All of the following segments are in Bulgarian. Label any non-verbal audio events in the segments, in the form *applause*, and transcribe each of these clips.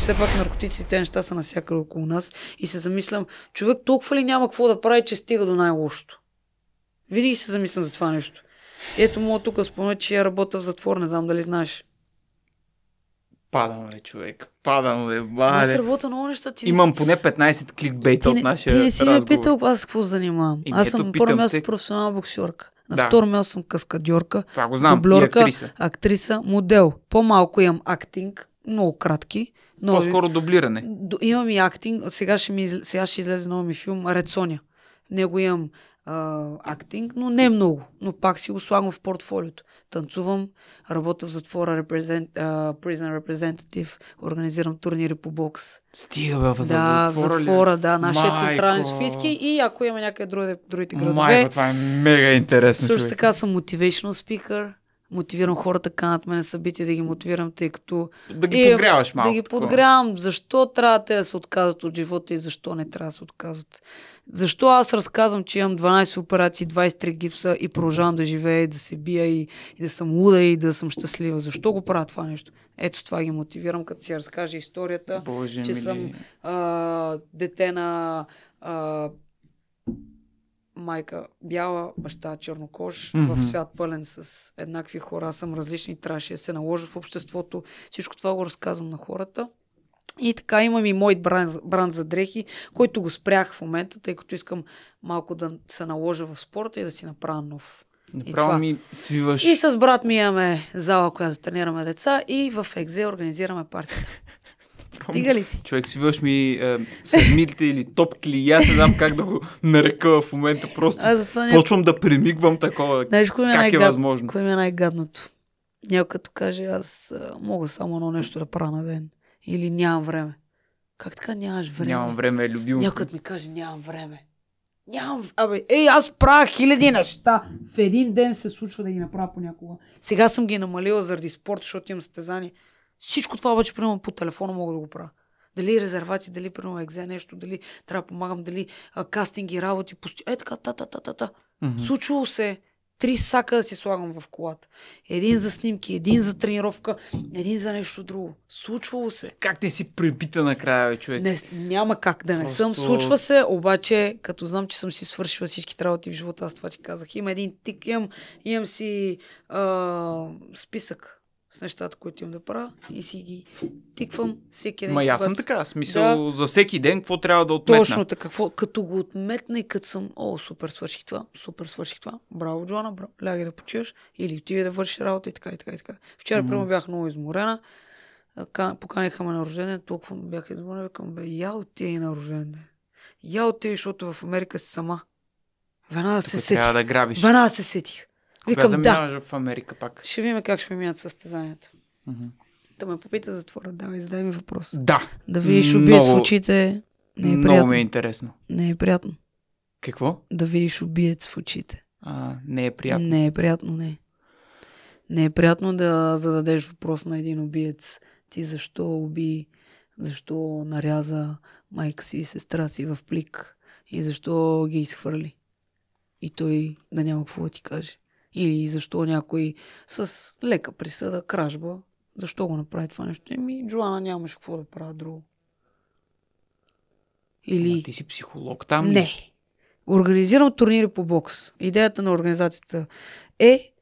все пак наркотици и те неща са навсякъде около нас и се замислям, човек толкова ли няма какво да прави, че стига до най-лошото? Винаги се замислям за това нещо. Ето му тук спомня, че я работя в затвор, не знам дали знаеш. Падам ли, човек? Падам ли, бале. Аз работя много неща. Ти Имам поне 15 кликбейта от нашия Ти не си разговор. ме питал аз какво занимавам. И аз съм първо място те... професионална боксерка. На да. второ място съм каскадьорка, Това го знам. дублерка, актриса. актриса, модел. По-малко имам актинг, много кратки. Но... По-скоро дублиране. Имам и актинг. Сега ще, ми, сега ще излезе нов ми филм Рецоня. Него имам а, актинг, но не много. Но пак си го слагам в портфолиото. Танцувам, работя в затвора репрезент, а, Prison Representative, организирам турнири по бокс. Стига бе, в да, затвора, в е? затвора ли? да, нашия Майко. централен софийски и ако има някъде другите градове. Майко, това е мега интересно. Също човек. така съм motivational speaker мотивирам хората, канат ме на събития, да ги мотивирам, тъй като... Да ги е, подгряваш малко. Да ги такова. подгрявам. Защо трябва те да се отказват от живота и защо не трябва да се отказват? Защо аз разказвам, че имам 12 операции, 23 гипса и продължавам да живея и да се бия и, и да съм луда и да съм щастлива? Защо го правя това нещо? Ето това ги мотивирам, като си разкажа историята, Боже че мили. съм а, дете на... А, майка бяла, баща чернокож, mm-hmm. в свят пълен с еднакви хора, аз съм различни, трябваше да се наложа в обществото. Всичко това го разказвам на хората. И така имам и мой бранд, бранд за дрехи, който го спрях в момента, тъй като искам малко да се наложа в спорта и да си направя нов. Направо ми свиваш. И с брат ми имаме зала, която тренираме деца и в Екзе организираме партията. *laughs* Стига ли ти? Човек, свиваш ми е, седмите или топки или аз не знам как да го *laughs* нарека в момента. Просто а, затова не... почвам да примигвам такова. Знаеш, кое е как е, е възможно? Кое ми е най-гадното? Някой като каже, аз мога само едно нещо да правя на ден. Или нямам време. Как така нямаш време? Нямам време, е любимо. Някой ми каже, нямам време. Нямам... Абе, ей, аз правя хиляди неща. В един ден се случва да ги направя понякога. Сега съм ги намалила заради спорт, защото имам състезание. Всичко това обаче, примерно, по телефона мога да го правя. Дали резервации, дали, примерно, екзе нещо, дали трябва да помагам, дали а, кастинги, работи, пусти. Е така, та, та, та, та, та. Mm-hmm. Случвало се три сака да си слагам в колата. Един за снимки, един за тренировка, един за нещо друго. Случвало се. Как ти си припита накрая, човек? Не, няма как да не Просто... съм. Случва се, обаче, като знам, че съм си свършила всички работи в живота, аз това ти казах. Има един тик, имам, имам си а, списък с нещата, които им да правя и си ги тиквам всеки ден. Ма аз съм така, смисъл да. за всеки ден какво трябва да отметна. Точно така, какво, като го отметна и като съм, о, супер свърших това, супер свърших това, браво Джона, браво, лягай да почиваш или отиде да вършиш работа и така и така и така. Вчера, mm-hmm. прямо бях много изморена, поканиха ме на рождение, толкова бях изморена, викам, бе, я отиде на рождение. Я отиде, защото в Америка си сама. Веднага се сетих. Трябва да грабиш. Веднага се сетих. Кога Викам, да. в Америка пак? Ще видим как ще ми минат състезанията. Mm-hmm. Да ме попита за затвора, давай, задай ми въпрос. Да. Да видиш убиец в очите не е приятно. Много ми е интересно. Не е приятно. Какво? Да видиш убиец в очите. А, не е приятно. Не е приятно, не. Не е приятно да зададеш въпрос на един убиец. Ти защо уби, защо наряза майка си и сестра си в плик и защо ги изхвърли. И той да няма какво да ти каже. Или защо някой с лека присъда, кражба, защо го направи това нещо? Еми, Джоана нямаше какво да правя друго. Или... Ама ти си психолог там ли? Не. Организирам турнири по бокс. Идеята на организацията е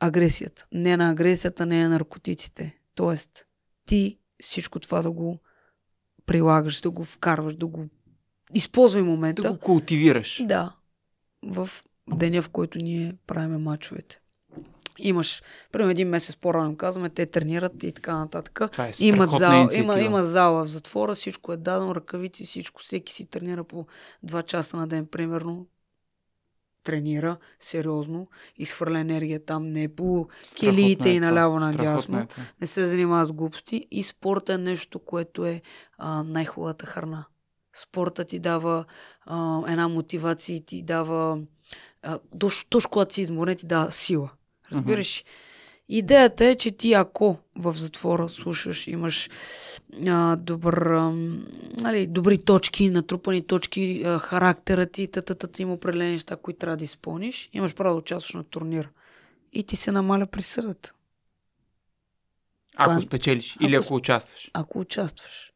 агресията. Не на агресията, не на наркотиците. Тоест, ти всичко това да го прилагаш, да го вкарваш, да го използвай момента. Да го култивираш. Да. В деня, в който ние правиме мачовете. Имаш, примерно един месец по-рано казваме, те тренират и така нататък. е Имат зал, има, има зала в затвора, всичко е дадено, ръкавици, всичко. Всеки си тренира по 2 часа на ден, примерно. Тренира сериозно, изхвърля енергия там, не е по килиите и е наляво надясно. Е, не се занимава с глупости. И спорта е нещо, което е а, най-хубавата храна. Спорта ти дава а, една мотивация, и ти дава точно, точно когато си изморен ти дава сила. Разбираш? Uh-huh. Идеята е, че ти ако в затвора слушаш, имаш а, добър, а, нали, добри точки, натрупани точки, а, характера ти, тата, има определени неща, които трябва да изпълниш, имаш право да участваш на турнир. И ти се намаля присъдата. Ако е- спечелиш ако, или ако участваш. Ако участваш.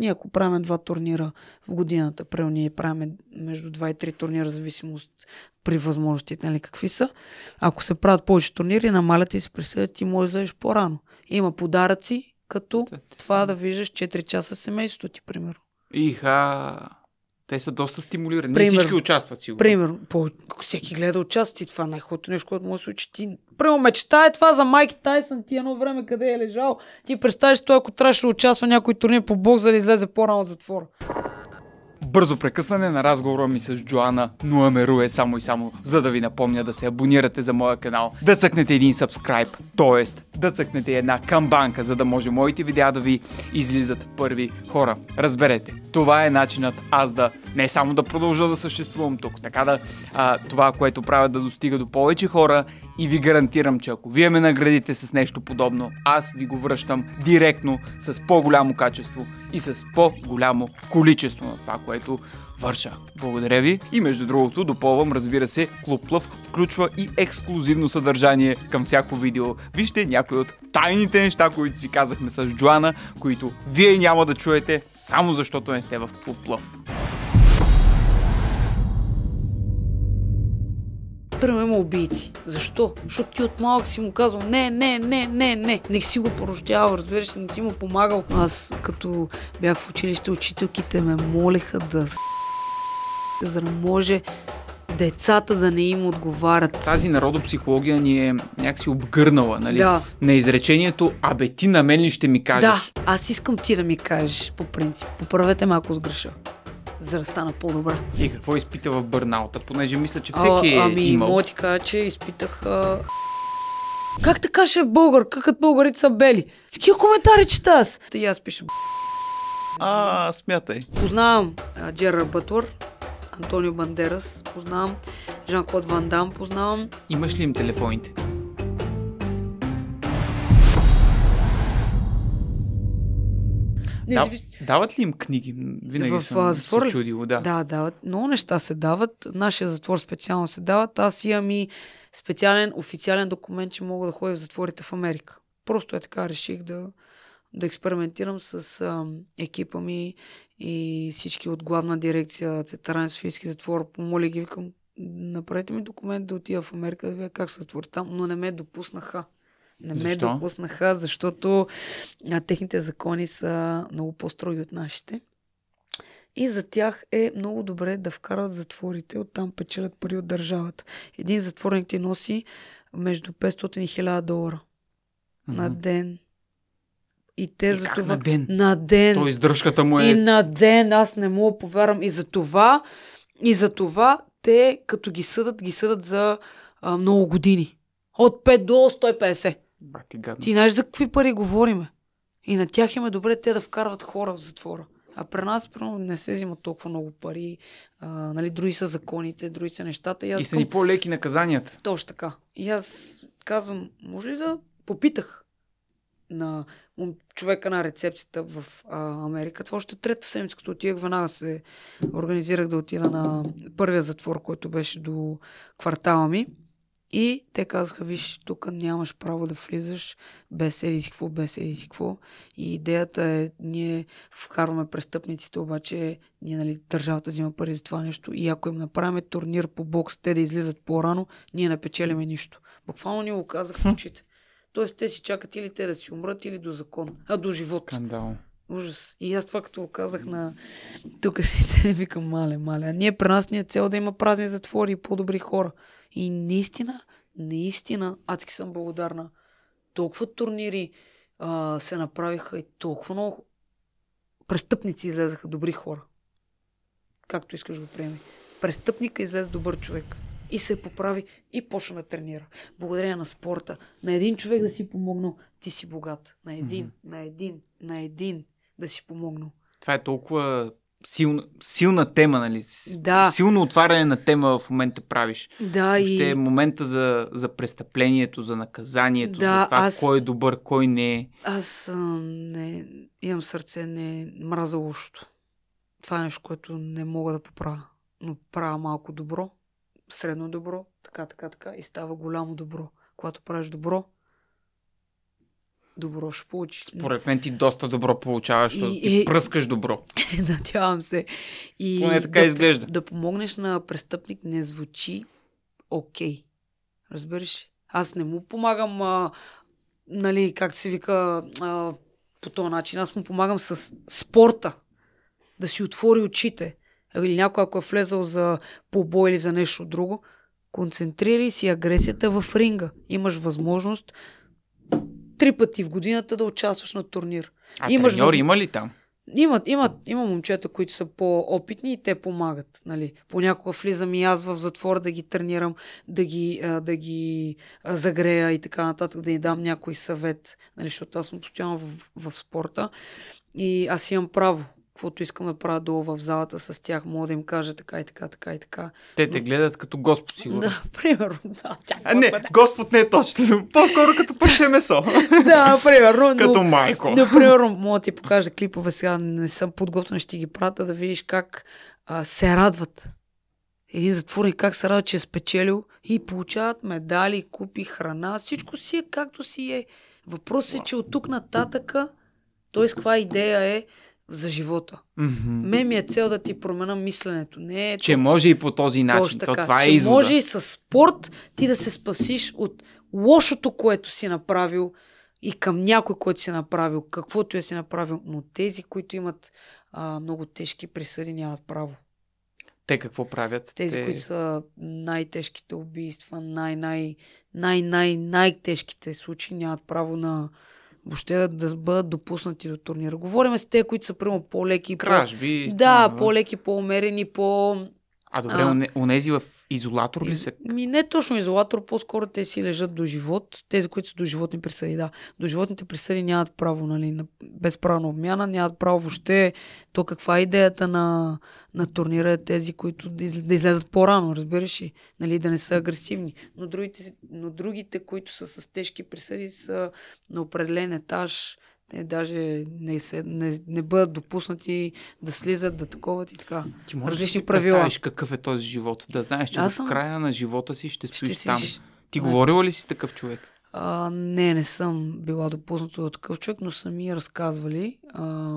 Ние ако правим два турнира в годината, прео ние правим между два и три турнира, зависимост при възможностите, нали, какви са. Ако се правят повече турнири, намалят и се присъдят и може да заеш по-рано. Има подаръци, като това да виждаш 4 часа семейството ти, примерно. Иха! Те са доста стимулирани. Пример, всички участват, сигурно. Примерно, по- всеки гледа участва и това е най-хубавото нещо, което може да случи. Ти, прямо мечта е това за Майки Тайсън, ти едно време къде е лежал. Ти представиш той, ако трябваше да участва някой турнир по бокс, за да излезе по-рано от затвора бързо прекъсване на разговора ми с Джоана Нуамеру е само и само, за да ви напомня да се абонирате за моя канал, да цъкнете един сабскрайб, т.е. да цъкнете една камбанка, за да може моите видеа да ви излизат първи хора. Разберете, това е начинът аз да не само да продължа да съществувам тук, така да а, това, което правя да достига до повече хора и ви гарантирам, че ако вие ме наградите с нещо подобно, аз ви го връщам директно с по-голямо качество и с по-голямо количество на това, което което върша. Благодаря ви и между другото допълвам, разбира се, Клуб Лъв включва и ексклюзивно съдържание към всяко видео. Вижте някои от тайните неща, които си казахме с Джоана, които вие няма да чуете, само защото не сте в Клуб Лъв. примерно има убийци. Защо? Защото ти от малък си му казвал не, не, не, не, не. Не си го порождявал, разбираш, не си му помагал. Аз като бях в училище, учителките ме молеха да с... за да може децата да не им отговарят. Тази народопсихология ни е някакси обгърнала, нали? Да. На изречението, абе ти на мен ли ще ми кажеш? Да, аз искам ти да ми кажеш, по принцип. Поправете ме, ако сгреша за да стана по-добра. И какво изпита в бърнаута? Понеже мисля, че всеки а, е ами, е имал. Ами, мога ти кажа, че изпитах... А... Как така ще е българ? Какът е българите са бели? Такива коментари чета аз. И аз пиша... А, смятай. Познавам а, Джерар Бътвър, Антонио Бандерас, познавам Жан-Клод Ван Дам, познавам. Имаш ли им телефоните? Не, да, дават ли им книги? Винаги в, съм затвор, се чудил, да. Да, дават. Много неща се дават. Нашия затвор специално се дават. Аз имам и специален официален документ, че мога да ходя в затворите в Америка. Просто е така реших да, да експериментирам с а, екипа ми и всички от главна дирекция Цетаран Софийски затвор. Помоли ги, викам, направете ми документ да отида в Америка да видя как се затвори там, но не ме допуснаха. Не ме Защо? допуснаха, защото а, техните закони са много по-строги от нашите. И за тях е много добре да вкарат затворите, оттам печелят пари от държавата. Един затворник ти носи между 500 и 1000 долара. Mm-hmm. На ден. И те и за това... На ден. На ден. То издръжката му е... И на ден, аз не мога повярвам. И за това, и за това те, като ги съдат, ги съдат за а, много години. От 5 до 150. Бати гадно. Ти знаеш за какви пари говориме? И на тях им е добре те да вкарват хора в затвора. А при нас, примерно, не се взимат толкова много пари. А, нали, други са законите, други са нещата. И, аз и са ни по-леки наказанията. Точно така. И аз казвам, може ли да попитах на човека на рецепцията в а, Америка. Това още трета седмица, като отидах веднага се организирах да отида на първия затвор, който беше до квартала ми. И те казаха, виж, тук нямаш право да влизаш без еди си какво, без еди си какво. И идеята е, ние вкарваме престъпниците, обаче ние, нали, държавата взима пари за това нещо. И ако им направим турнир по бокс, те да излизат по-рано, ние не печелиме нищо. Буквално ни го казах в очите. Тоест те си чакат или те да си умрат, или до закон, а до живот. Скандал. Ужас. И аз това като казах на тук ще се *laughs* викам, мале, мале. А ние при нас ни е цел да има празни затвори и по-добри хора. И наистина, наистина, адски съм благодарна. Толкова турнири а, се направиха и толкова много престъпници излезаха добри хора. Както искаш го приеми. Престъпника излезе добър човек. И се поправи и почна да тренира. Благодаря на спорта. На един човек да си помогнал, ти си богат. На един, mm-hmm. на един, на един, да си помогнал. Това е толкова силна, силна тема, нали? Да. Силно отваряне на тема в момента правиш. Да, Въобще и... е момента за, за престъплението, за наказанието, да, за това аз... кой е добър, кой не е. Аз а, не, имам сърце, не мраза лошото. Това е нещо, което не мога да поправя. Но правя малко добро, средно добро, така, така, така и става голямо добро. Когато правиш добро, добро ще получиш. Нали? Според мен ти доста добро получаваш, и, ти и, пръскаш добро. *laughs* Надявам се. И Поне така да, изглежда. Да помогнеш на престъпник не звучи окей. Okay. Разбираш? Аз не му помагам, а, нали, как се вика, а, по този начин. Аз му помагам с спорта. Да си отвори очите. Или някой, ако е влезал за побой или за нещо друго, концентрирай си агресията в ринга. Имаш възможност три пъти в годината да участваш на турнир. А Имаш треньор да... има ли там? Имат, има, има момчета, които са по-опитни и те помагат. Нали. Понякога влизам и аз в затвора да ги тренирам, да ги, да ги загрея и така нататък, да ни дам някой съвет, нали, защото аз съм постоянно в, в спорта и аз имам право каквото искам да правя долу в залата с тях, мога да им кажа така и така, така и така. Те те гледат като Господ, сигурно. Да, *laughs* примерно, да. Чак, а, не, Господ не е точно. По-скоро като пърче месо. *laughs* да, примерно. като майко. Да, примерно, мога да ти покажа клипове сега, не съм подготвен, ще ги пратя да видиш как а, се радват. Един затворник как се радва, че е спечелил и получават медали, купи храна, всичко си е както си е. Въпросът е, че от тук нататъка, т.е. каква идея е, за живота. Mm-hmm. Ме ми е цел да ти промена мисленето. Не е че толкова, може и по този начин. Така, То, това е че може и с спорт ти да се спасиш от лошото, което си направил и към някой, който си е направил, каквото е си направил. Но тези, които имат а, много тежки присъди, нямат право. Те какво правят? Тези, те... които са най-тежките убийства, най най най най тежките случаи, нямат право на въобще да, да бъдат допуснати до турнира. Говорим с те, които са прямо по-леки. Кражби. По... Да, по-леки, по-умерени, по... А добре, а... унези в Изолатор ли Из... Ми не точно изолатор, по-скоро те си лежат до живот. Тези, които са до животни присъди, да. До животните присъди нямат право, нали, на безправна обмяна, нямат право въобще. То каква е идеята на, на турнира е тези, които да, из... да излезат по-рано, разбираш ли? Нали, да не са агресивни. Но другите, но другите, които са с тежки присъди, са на определен етаж, е, даже не, се, не, не бъдат допуснати да слизат, да таковат и така. Ти можеш Различни да си правила. представиш какъв е този живот. Да знаеш, че Аз съм... в края на живота си ще стоиш ще си... там. Ти не. говорила ли си с такъв човек? А, не, не съм била допусната до такъв човек, но са ми разказвали. А,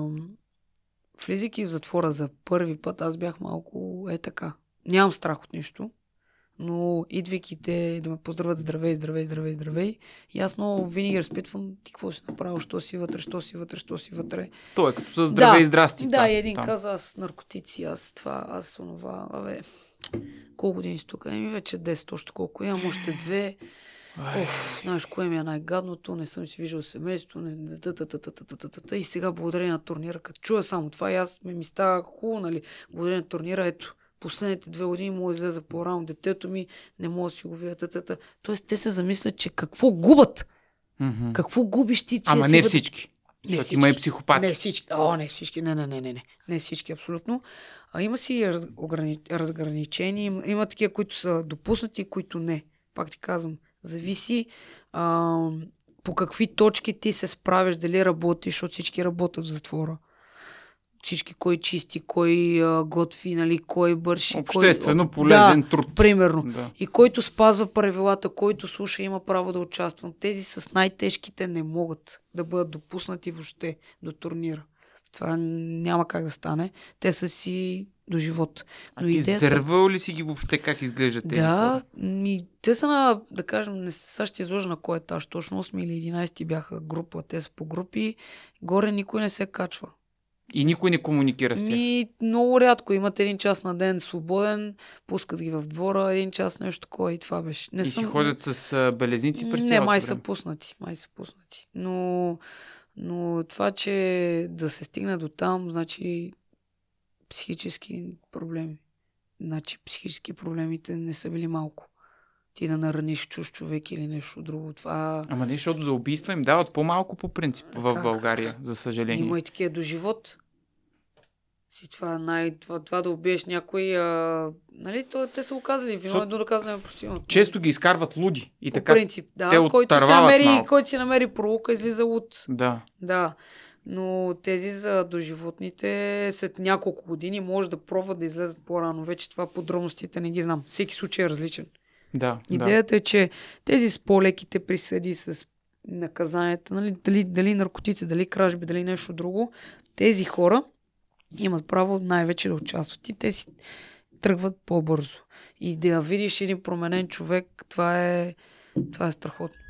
влизайки в затвора за първи път, аз бях малко е така. Нямам страх от нищо но идвайки те да ме поздравят здравей, здравей, здравей, здравей, и аз много винаги разпитвам ти какво си направил, що си вътре, що си вътре, що си вътре. То е като за здравей, да, здрасти. Да, там, един там. каза аз наркотици, аз това, аз онова, абе, колко години си тук? Еми вече 10, още колко имам, още две. Оф, знаеш, кое ми е най-гадното, не съм си виждал семейството, не... и сега благодарение на турнира, като чуя само това и аз ми, ми става хубаво, нали, благодарение на турнира, ето, последните две години му излезе по-рано детето ми, не мога да си го видя тата. Тоест, те се замислят, че какво губят. Mm-hmm. Какво губиш ти, че Ама не всички. Не всички. има и психопати. Не всички. О, не всички. Не, не, не, не. Не, не всички, абсолютно. А, има си раз, ограни, разграничени. Има, има такива, които са допуснати, които не. Пак ти казвам, зависи а, по какви точки ти се справиш, дали работиш, защото всички работят в затвора всички кой чисти, кой а, готви, нали, кой бърши. Обществено кой... полезен да, труд. Примерно. Да. И който спазва правилата, който слуша, има право да участвам. Тези с най-тежките не могат да бъдат допуснати въобще до турнира. Това няма как да стане. Те са си до живот. Но а ти идеята... ли си ги въобще как изглеждат тези Да, ми, те са на, да кажем, не са ще изложа на кой етаж, точно 8 или 11 бяха група, те са по групи, горе никой не се качва. И никой не комуникира с тях. Ми, много рядко. Имат един час на ден свободен, пускат ги в двора, един час нещо такова и това беше. Не и съм... си ходят с белезници през Не, май време. са пуснати. Май са пуснати. Но, но това, че да се стигне до там, значи психически проблеми. Значи психически проблемите не са били малко ти да нараниш чуж човек или нещо друго. Това... Ама не, защото за убийства им дават по-малко по принцип в България, за съжаление. Има и такива до живот. Ти това, е най, това, това да убиеш някой, а, нали, то, те са оказали, вино е доказано е противно. Често ги изкарват луди и по така. принцип, да. Те който, си намери, малко. който си намери пролука, излиза луд. Да. Да. Но тези за доживотните след няколко години може да пробват да излезат по-рано. Вече това подробностите не ги знам. Всеки случай е различен. Да, Идеята да. е, че тези с по-леките присъди, с наказанията, нали, дали, дали наркотици, дали кражби, дали нещо друго, тези хора имат право най-вече да участват и те си тръгват по-бързо. И да видиш един променен човек, това е, това е страхотно.